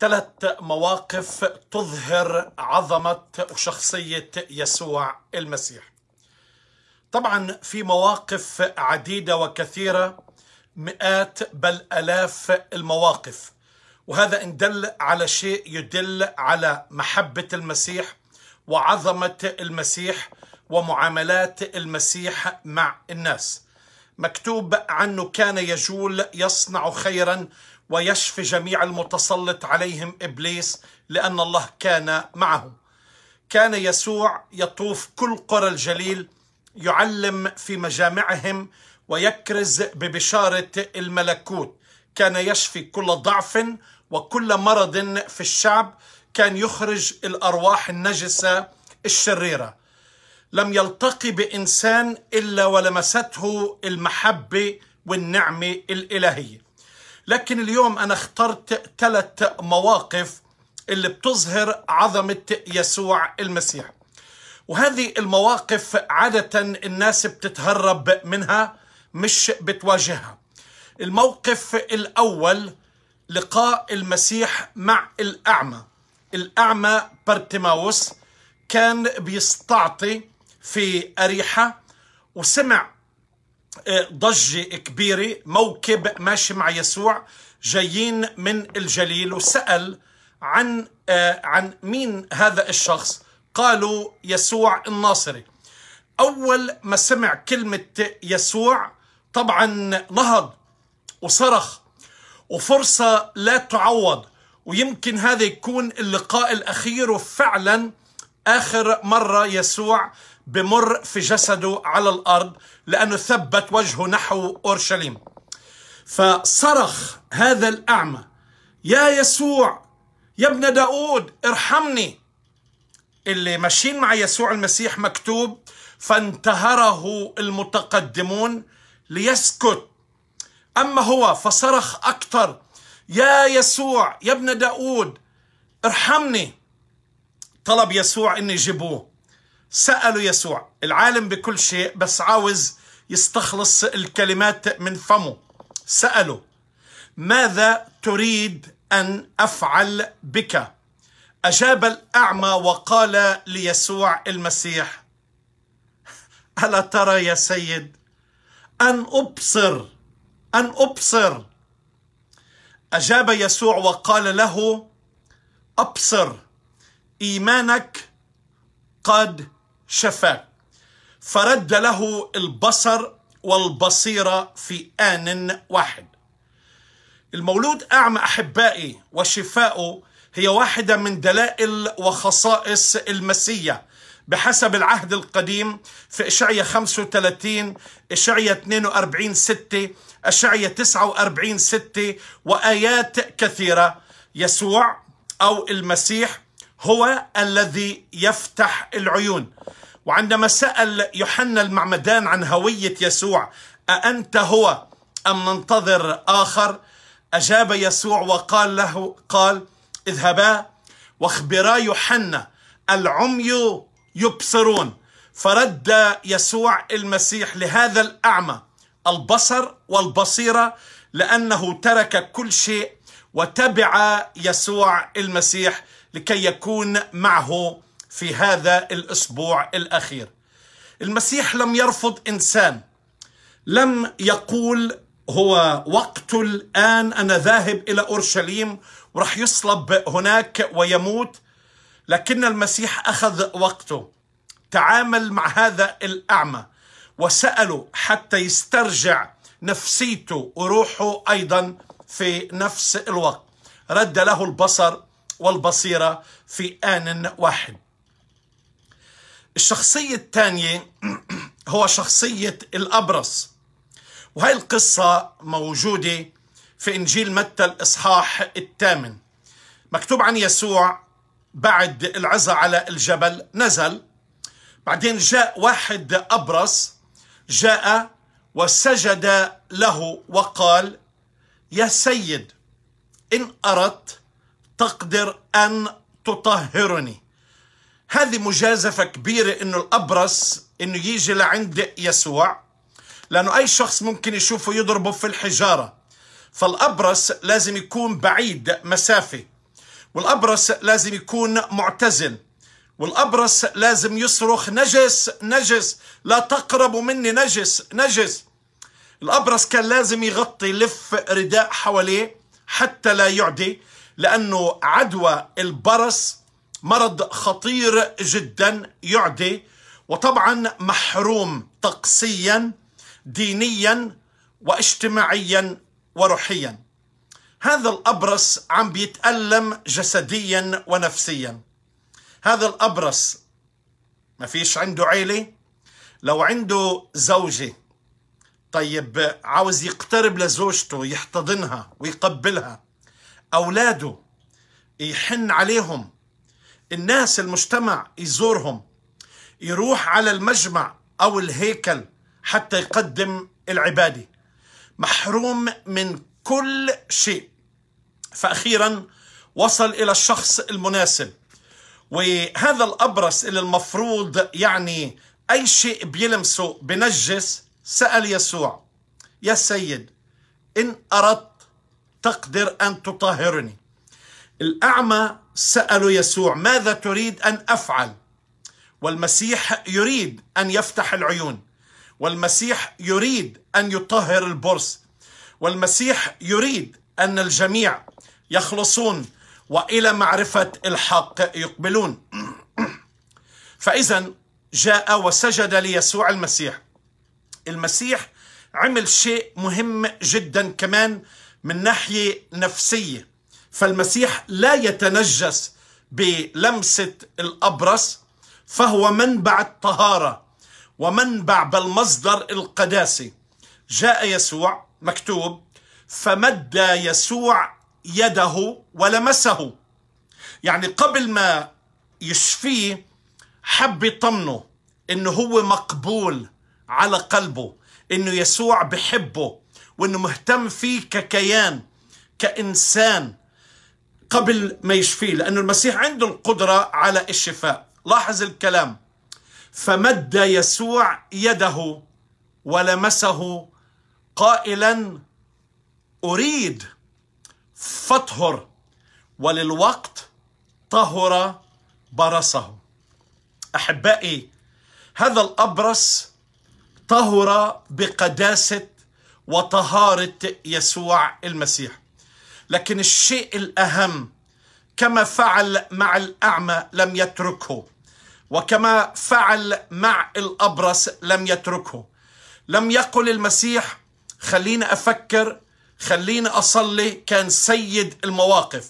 ثلاث مواقف تظهر عظمة وشخصية يسوع المسيح طبعا في مواقف عديدة وكثيرة مئات بل ألاف المواقف وهذا إن دل على شيء يدل على محبة المسيح وعظمة المسيح ومعاملات المسيح مع الناس مكتوب عنه كان يجول يصنع خيرا ويشفي جميع المتسلط عليهم ابليس لان الله كان معه. كان يسوع يطوف كل قرى الجليل يعلم في مجامعهم ويكرز ببشاره الملكوت. كان يشفي كل ضعف وكل مرض في الشعب، كان يخرج الارواح النجسه الشريره. لم يلتقي بانسان الا ولمسته المحبه والنعمه الالهيه لكن اليوم انا اخترت ثلاث مواقف اللي بتظهر عظمه يسوع المسيح وهذه المواقف عاده الناس بتتهرب منها مش بتواجهها الموقف الاول لقاء المسيح مع الاعمى الاعمى بارتيماوس كان بيستعطي في أريحة وسمع آه، ضجة كبيرة موكب ماشي مع يسوع جايين من الجليل وسأل عن آه، عن مين هذا الشخص قالوا يسوع الناصري أول ما سمع كلمة يسوع طبعا نهض وصرخ وفرصة لا تعوض ويمكن هذا يكون اللقاء الأخير وفعلا آخر مرة يسوع بمر في جسده على الأرض لأنه ثبت وجهه نحو أورشليم فصرخ هذا الأعمى يا يسوع يا ابن داود ارحمني اللي ماشيين مع يسوع المسيح مكتوب فانتهره المتقدمون ليسكت أما هو فصرخ أكثر يا يسوع يا ابن داود ارحمني طلب يسوع أن يجيبوه سألوا يسوع العالم بكل شيء بس عاوز يستخلص الكلمات من فمه سألوا ماذا تريد أن أفعل بك أجاب الأعمى وقال ليسوع المسيح ألا ترى يا سيد أن أبصر أن أبصر أجاب يسوع وقال له أبصر ايمانك قد شفاك فرد له البصر والبصيره في ان واحد المولود اعمى احبائي وشفاؤه هي واحده من دلائل وخصائص المسيح بحسب العهد القديم في إشعية 35 إشعية 42 6 إشعية 49 6 وآيات كثيرة يسوع أو المسيح هو الذي يفتح العيون وعندما سأل يوحنا المعمدان عن هوية يسوع أأنت هو أم ننتظر آخر أجاب يسوع وقال له قال اذهبا واخبرا يوحنا العمي يبصرون فرد يسوع المسيح لهذا الأعمى البصر والبصيرة لأنه ترك كل شيء وتبع يسوع المسيح لكي يكون معه في هذا الاسبوع الاخير. المسيح لم يرفض انسان لم يقول هو وقت الان انا ذاهب الى اورشليم ورح يصلب هناك ويموت لكن المسيح اخذ وقته تعامل مع هذا الاعمى وساله حتى يسترجع نفسيته وروحه ايضا في نفس الوقت رد له البصر والبصيرة في آن واحد الشخصية الثانية هو شخصية الأبرص وهي القصة موجودة في إنجيل متى الإصحاح الثامن مكتوب عن يسوع بعد العزة على الجبل نزل بعدين جاء واحد أبرص جاء وسجد له وقال يا سيد إن أردت تقدر أن تطهرني هذه مجازفة كبيرة إنه الأبرص إنه يجي لعند يسوع لأنه أي شخص ممكن يشوفه يضربه في الحجارة فالأبرص لازم يكون بعيد مسافة والأبرص لازم يكون معتزل والأبرص لازم يصرخ نجس نجس لا تقربوا مني نجس نجس الأبرص كان لازم يغطي لف رداء حواليه حتى لا يعدي لأنه عدوى البرص مرض خطير جدا يعدي وطبعا محروم طقسيا دينيا واجتماعيا وروحيا هذا الأبرص عم بيتألم جسديا ونفسيا هذا الأبرص ما فيش عنده عيلة لو عنده زوجة طيب عاوز يقترب لزوجته يحتضنها ويقبلها أولاده يحن عليهم الناس المجتمع يزورهم يروح على المجمع أو الهيكل حتى يقدم العبادة محروم من كل شيء فأخيرا وصل إلى الشخص المناسب وهذا الأبرص اللي المفروض يعني أي شيء بيلمسه بنجس سأل يسوع يا سيد إن أردت تقدر أن تطهرني الأعمى سألوا يسوع ماذا تريد أن أفعل والمسيح يريد أن يفتح العيون والمسيح يريد أن يطهر البرص والمسيح يريد أن الجميع يخلصون وإلى معرفة الحق يقبلون فإذا جاء وسجد ليسوع المسيح المسيح عمل شيء مهم جدا كمان من ناحيه نفسيه فالمسيح لا يتنجس بلمسه الابرص فهو منبع الطهاره ومنبع بل مصدر القداسه جاء يسوع مكتوب فمد يسوع يده ولمسه يعني قبل ما يشفيه حب يطمنه انه هو مقبول على قلبه انه يسوع بحبه وانه مهتم فيه ككيان كانسان قبل ما يشفيه لانه المسيح عنده القدره على الشفاء لاحظ الكلام فمد يسوع يده ولمسه قائلا اريد فطهر وللوقت طهر برصه احبائي هذا الابرص طهر بقداسه وطهاره يسوع المسيح لكن الشيء الاهم كما فعل مع الاعمى لم يتركه وكما فعل مع الابرص لم يتركه لم يقل المسيح خليني افكر خليني اصلي كان سيد المواقف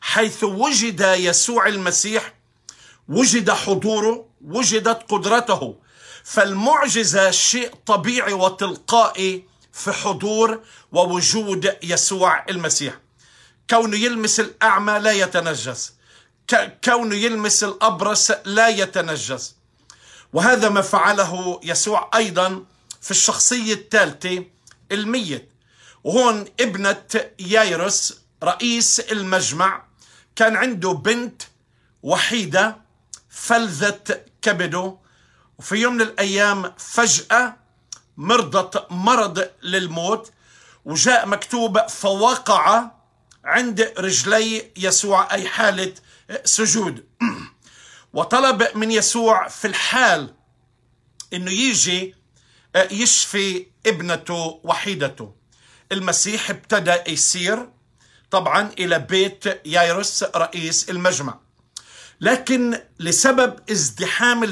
حيث وجد يسوع المسيح وجد حضوره وجدت قدرته فالمعجزه شيء طبيعي وتلقائي في حضور ووجود يسوع المسيح كونه يلمس الأعمى لا يتنجس كونه يلمس الأبرص لا يتنجس وهذا ما فعله يسوع أيضا في الشخصية الثالثة الميت وهون ابنة يايروس رئيس المجمع كان عنده بنت وحيدة فلذت كبده وفي يوم من الأيام فجأة مرضت مرض للموت وجاء مكتوب فوقع عند رجلي يسوع أي حالة سجود وطلب من يسوع في الحال أنه يجي آه، يشفي ابنته وحيدته المسيح ابتدى يسير طبعا إلى بيت يايروس رئيس المجمع لكن لسبب ازدحام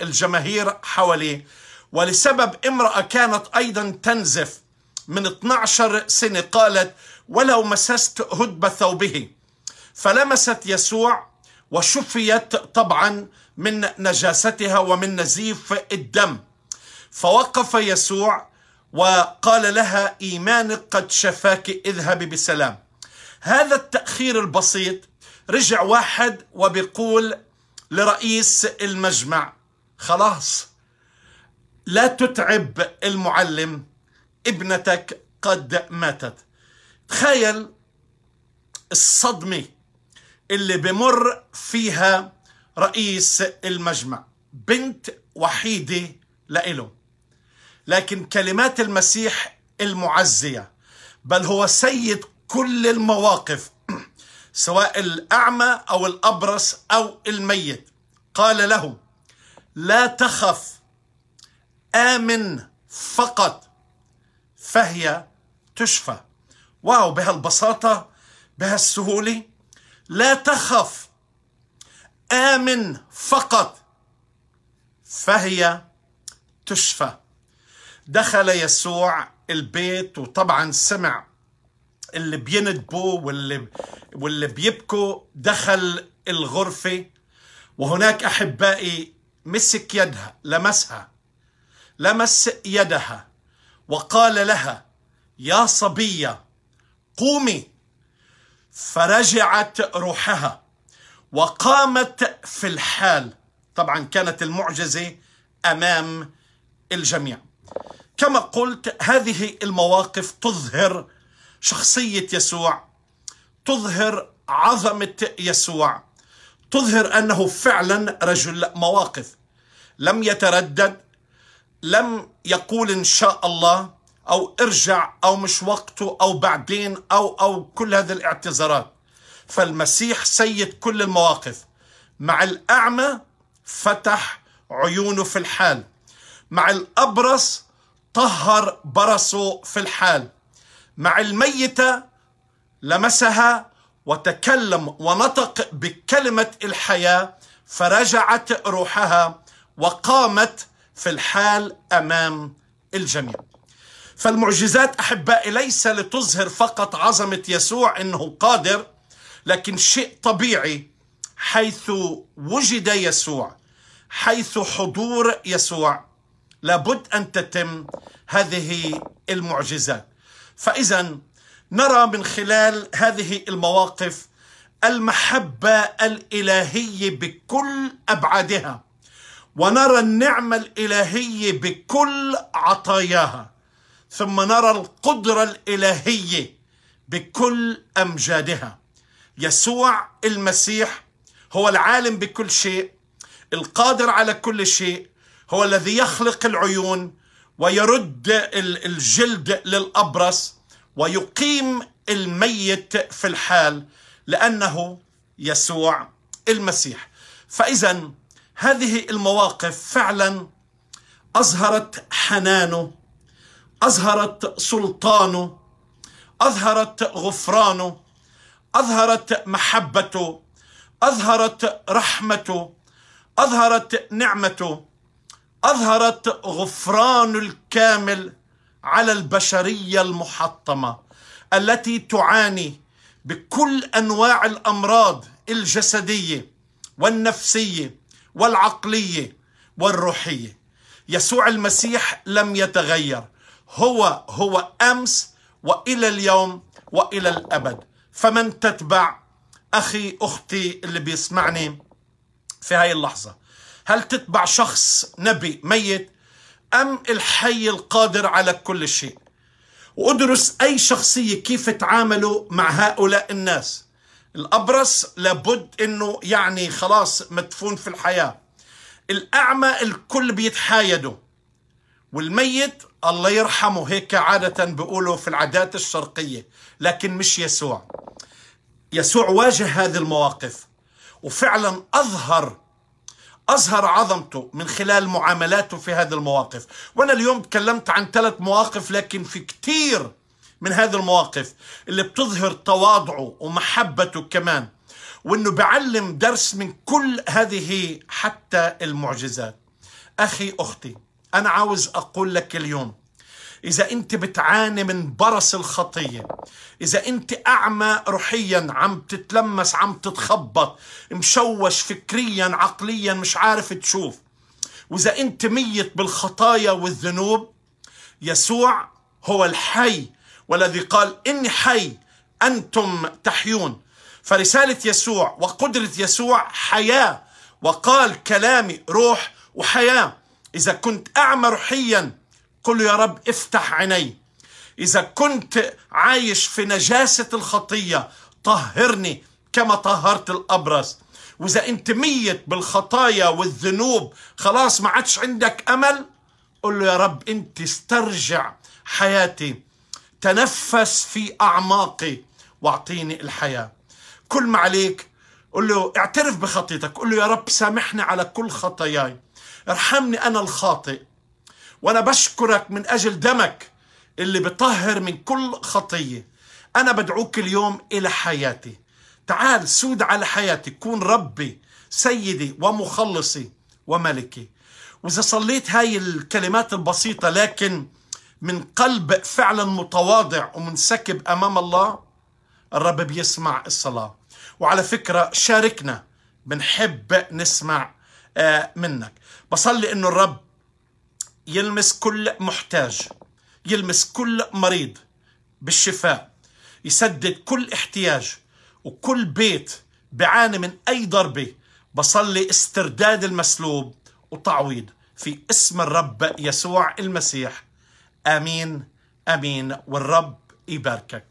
الجماهير حواليه ولسبب امرأة كانت أيضا تنزف من 12 سنة قالت ولو مسست هدب ثوبه فلمست يسوع وشفيت طبعا من نجاستها ومن نزيف الدم فوقف يسوع وقال لها إيمانك قد شفاك اذهبي بسلام هذا التأخير البسيط رجع واحد وبيقول لرئيس المجمع خلاص لا تتعب المعلم ابنتك قد ماتت تخيل الصدمة اللي بمر فيها رئيس المجمع بنت وحيدة لإله لكن كلمات المسيح المعزية بل هو سيد كل المواقف سواء الأعمى أو الأبرص أو الميت قال له لا تخف آمن فقط فهي تشفى واو بهالبساطة بهالسهولة لا تخف آمن فقط فهي تشفى دخل يسوع البيت وطبعا سمع اللي بيندبوا واللي واللي بيبكوا دخل الغرفة وهناك أحبائي مسك يدها لمسها لمس يدها وقال لها يا صبية قومي فرجعت روحها وقامت في الحال طبعا كانت المعجزة أمام الجميع كما قلت هذه المواقف تظهر شخصية يسوع تظهر عظمة يسوع تظهر أنه فعلا رجل مواقف لم يتردد لم يقول إن شاء الله أو ارجع أو مش وقته أو بعدين أو أو كل هذه الاعتذارات فالمسيح سيد كل المواقف مع الأعمى فتح عيونه في الحال مع الأبرص طهر برصه في الحال مع الميتة لمسها وتكلم ونطق بكلمة الحياة فرجعت روحها وقامت في الحال امام الجميع فالمعجزات احبائي ليس لتظهر فقط عظمه يسوع انه قادر لكن شيء طبيعي حيث وجد يسوع حيث حضور يسوع لابد ان تتم هذه المعجزات فاذا نرى من خلال هذه المواقف المحبه الالهيه بكل ابعادها ونرى النعمة الإلهية بكل عطاياها ثم نرى القدرة الإلهية بكل أمجادها يسوع المسيح هو العالم بكل شيء القادر على كل شيء هو الذي يخلق العيون ويرد الجلد للأبرص ويقيم الميت في الحال لأنه يسوع المسيح فإذا هذه المواقف فعلا أظهرت حنانه أظهرت سلطانه أظهرت غفرانه أظهرت محبته أظهرت رحمته أظهرت نعمته أظهرت غفران الكامل على البشرية المحطمة التي تعاني بكل أنواع الأمراض الجسدية والنفسية والعقلية والروحية يسوع المسيح لم يتغير هو هو أمس وإلى اليوم وإلى الأبد فمن تتبع أخي أختي اللي بيسمعني في هاي اللحظة هل تتبع شخص نبي ميت أم الحي القادر على كل شيء وأدرس أي شخصية كيف تعاملوا مع هؤلاء الناس الأبرص لابد أنه يعني خلاص مدفون في الحياة الأعمى الكل بيتحايدوا والميت الله يرحمه هيك عادة بيقولوا في العادات الشرقية لكن مش يسوع يسوع واجه هذه المواقف وفعلا أظهر أظهر عظمته من خلال معاملاته في هذه المواقف وأنا اليوم تكلمت عن ثلاث مواقف لكن في كتير من هذه المواقف اللي بتظهر تواضعه ومحبته كمان وانه بعلم درس من كل هذه حتى المعجزات اخي اختي انا عاوز اقول لك اليوم اذا انت بتعاني من برص الخطيه اذا انت اعمى روحيا عم تتلمس عم تتخبط مشوش فكريا عقليا مش عارف تشوف واذا انت ميت بالخطايا والذنوب يسوع هو الحي والذي قال إني حي أنتم تحيون فرسالة يسوع وقدرة يسوع حياة وقال كلامي روح وحياة إذا كنت أعمى روحيا قل يا رب افتح عيني إذا كنت عايش في نجاسة الخطية طهرني كما طهرت الأبرص وإذا أنت ميت بالخطايا والذنوب خلاص ما عادش عندك أمل قل له يا رب أنت استرجع حياتي تنفس في أعماقي واعطيني الحياة كل ما عليك قل له اعترف بخطيتك قل له يا رب سامحني على كل خطاياي ارحمني أنا الخاطئ وأنا بشكرك من أجل دمك اللي بطهر من كل خطية أنا بدعوك اليوم إلى حياتي تعال سود على حياتي كون ربي سيدي ومخلصي وملكي وإذا صليت هاي الكلمات البسيطة لكن من قلب فعلا متواضع ومنسكب امام الله الرب بيسمع الصلاه وعلى فكره شاركنا بنحب نسمع آه، منك بصلي انه الرب يلمس كل محتاج يلمس كل مريض بالشفاء يسدد كل احتياج وكل بيت بعاني من اي ضربه بصلي استرداد المسلوب وتعويض في اسم الرب يسوع المسيح امين امين والرب يباركك